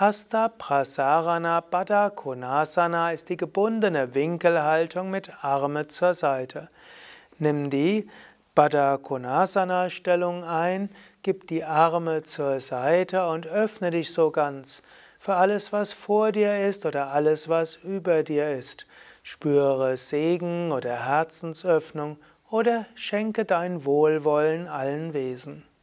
Hasta Prasarana Baddha Konasana ist die gebundene Winkelhaltung mit Arme zur Seite. Nimm die Baddha Konasana Stellung ein, gib die Arme zur Seite und öffne dich so ganz für alles, was vor dir ist oder alles, was über dir ist. Spüre Segen oder Herzensöffnung oder schenke dein Wohlwollen allen Wesen.